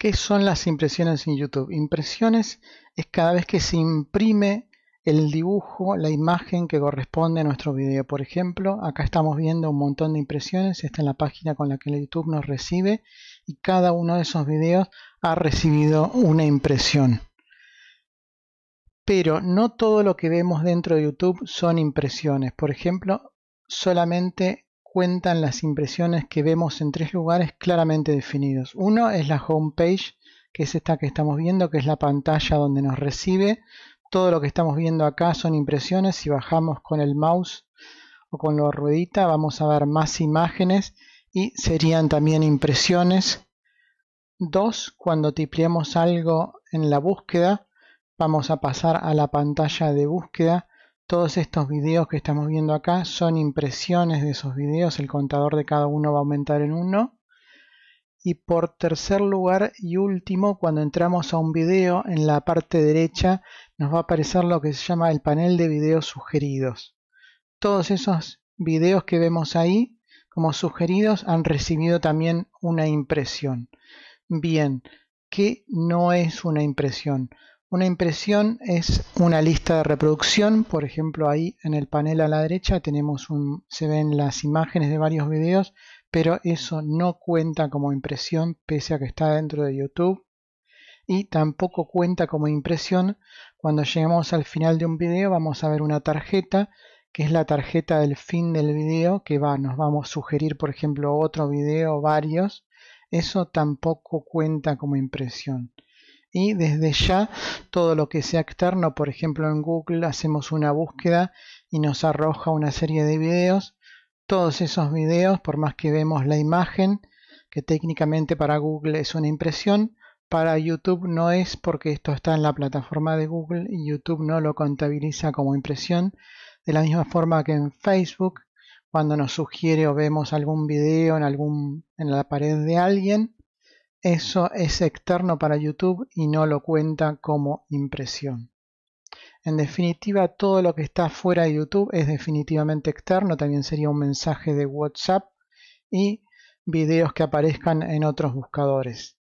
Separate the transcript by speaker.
Speaker 1: ¿Qué son las impresiones en YouTube? Impresiones es cada vez que se imprime el dibujo, la imagen que corresponde a nuestro video. Por ejemplo, acá estamos viendo un montón de impresiones. Esta es la página con la que YouTube nos recibe y cada uno de esos videos ha recibido una impresión. Pero no todo lo que vemos dentro de YouTube son impresiones. Por ejemplo, solamente cuentan las impresiones que vemos en tres lugares claramente definidos. Uno es la homepage, que es esta que estamos viendo, que es la pantalla donde nos recibe. Todo lo que estamos viendo acá son impresiones. Si bajamos con el mouse o con la ruedita, vamos a ver más imágenes y serían también impresiones. Dos, cuando tipleamos algo en la búsqueda, vamos a pasar a la pantalla de búsqueda todos estos videos que estamos viendo acá son impresiones de esos videos, el contador de cada uno va a aumentar en uno. Y por tercer lugar y último, cuando entramos a un video, en la parte derecha nos va a aparecer lo que se llama el panel de videos sugeridos. Todos esos videos que vemos ahí como sugeridos han recibido también una impresión. Bien, ¿qué no es una impresión? Una impresión es una lista de reproducción, por ejemplo ahí en el panel a la derecha tenemos se ven las imágenes de varios videos, pero eso no cuenta como impresión pese a que está dentro de YouTube y tampoco cuenta como impresión cuando llegamos al final de un video vamos a ver una tarjeta que es la tarjeta del fin del video que va, nos vamos a sugerir por ejemplo otro video, varios, eso tampoco cuenta como impresión y desde ya todo lo que sea externo, por ejemplo en Google hacemos una búsqueda y nos arroja una serie de videos. Todos esos videos, por más que vemos la imagen, que técnicamente para Google es una impresión, para YouTube no es porque esto está en la plataforma de Google y YouTube no lo contabiliza como impresión. De la misma forma que en Facebook, cuando nos sugiere o vemos algún video en, algún, en la pared de alguien, eso es externo para YouTube y no lo cuenta como impresión. En definitiva, todo lo que está fuera de YouTube es definitivamente externo, también sería un mensaje de WhatsApp y videos que aparezcan en otros buscadores.